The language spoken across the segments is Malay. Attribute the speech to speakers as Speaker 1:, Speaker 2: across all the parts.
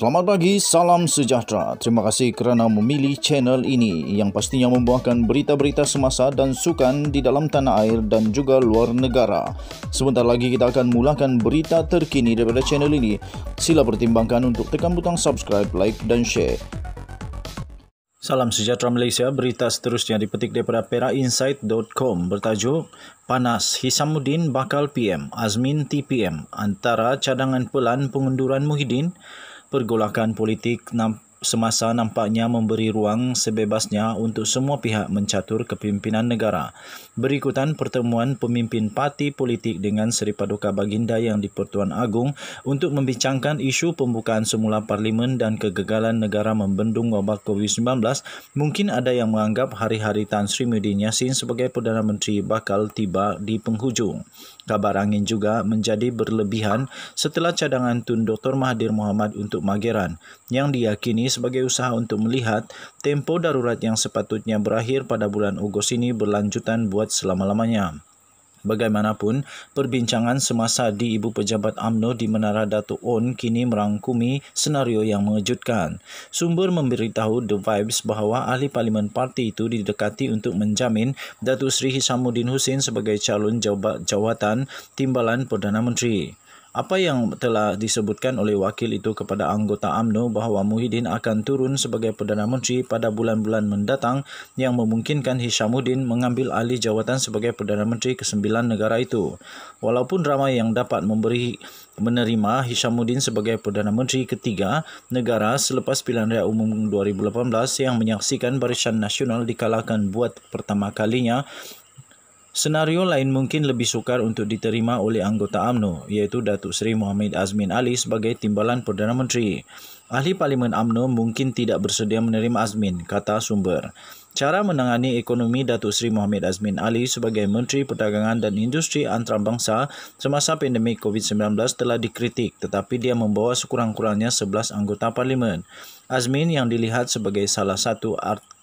Speaker 1: Selamat pagi, salam sejahtera. Terima kasih kerana memilih channel ini yang pastinya membawakan berita-berita semasa dan sukan di dalam tanah air dan juga luar negara. Sebentar lagi kita akan mulakan berita terkini daripada channel ini. Sila pertimbangkan untuk tekan butang subscribe, like dan share.
Speaker 2: Salam sejahtera Malaysia, berita seterusnya dipetik daripada perainsight.com bertajuk Panas Hisamuddin Bakal PM, Azmin TPM, Antara Cadangan Pelan Pengunduran Muhyiddin, pergolakan politik nam, semasa nampaknya memberi ruang sebebasnya untuk semua pihak mencatur kepimpinan negara. Berikutan pertemuan pemimpin parti politik dengan Seri Paduka Baginda yang di Pertuan Agung untuk membincangkan isu pembukaan semula parlimen dan kegagalan negara membendung wabak COVID-19, mungkin ada yang menganggap hari-hari Tan Sri Muhyiddin Yassin sebagai Perdana Menteri bakal tiba di penghujung. Kabar angin juga menjadi berlebihan setelah cadangan Tun Dr. Mahathir Mohamad untuk Mageran yang diyakini sebagai usaha untuk melihat tempo darurat yang sepatutnya berakhir pada bulan Ogos ini berlanjutan buat selama-lamanya. Bagaimanapun, perbincangan semasa di Ibu Pejabat AMNO di Menara Datu On kini merangkumi senario yang mengejutkan. Sumber memberitahu The Vibes bahawa ahli parlimen parti itu didekati untuk menjamin Datu Sri Hisamuddin Hussein sebagai calon jawatan timbalan Perdana Menteri. Apa yang telah disebutkan oleh wakil itu kepada anggota AMNO bahawa Muhyiddin akan turun sebagai Perdana Menteri pada bulan-bulan mendatang yang memungkinkan Hishamuddin mengambil alih jawatan sebagai Perdana Menteri ke-9 negara itu. Walaupun ramai yang dapat memberi menerima Hishamuddin sebagai Perdana Menteri ketiga negara selepas pilihan raya umum 2018 yang menyaksikan barisan nasional dikalahkan buat pertama kalinya Senario lain mungkin lebih sukar untuk diterima oleh anggota AMNO iaitu Datuk Seri Muhammad Azmin Ali sebagai timbalan Perdana Menteri. Ahli Parlimen AMNO mungkin tidak bersedia menerima Azmin, kata sumber. Cara menangani ekonomi Datuk Seri Muhammad Azmin Ali sebagai Menteri Perdagangan dan Industri Antarabangsa semasa pandemik COVID-19 telah dikritik tetapi dia membawa sekurang-kurangnya 11 anggota parlimen. Azmin yang dilihat sebagai salah satu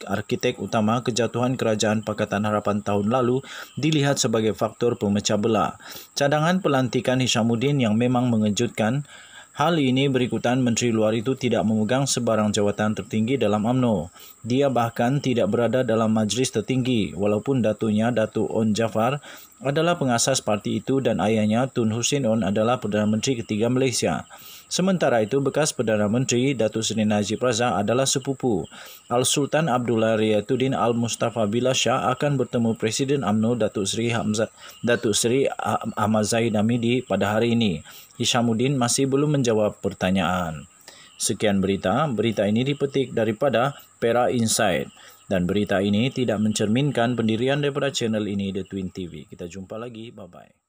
Speaker 2: arkitek utama kejatuhan kerajaan Pakatan Harapan tahun lalu dilihat sebagai faktor pemecah belah. Cadangan pelantikan Hishamuddin yang memang mengejutkan Hal ini berikutan menteri luar itu tidak memegang sebarang jawatan tertinggi dalam AMNO. Dia bahkan tidak berada dalam majlis tertinggi walaupun datunya Datu On Jafar adalah pengasas parti itu dan ayahnya Tun Hussein On adalah Perdana Menteri ketiga Malaysia. Sementara itu, bekas Perdana Menteri Datuk Seri Najib Razak adalah sepupu. Al-Sultan Abdullah Riyatuddin Al-Mustafa Bila Shah akan bertemu Presiden UMNO Datuk Seri, Hamzah, Datuk Seri Ahmad Zahid Hamidi pada hari ini. Hishamuddin masih belum menjawab pertanyaan. Sekian berita. Berita ini dipetik daripada Pera Insight. Dan berita ini tidak mencerminkan pendirian daripada channel ini The Twin TV. Kita jumpa lagi. Bye-bye.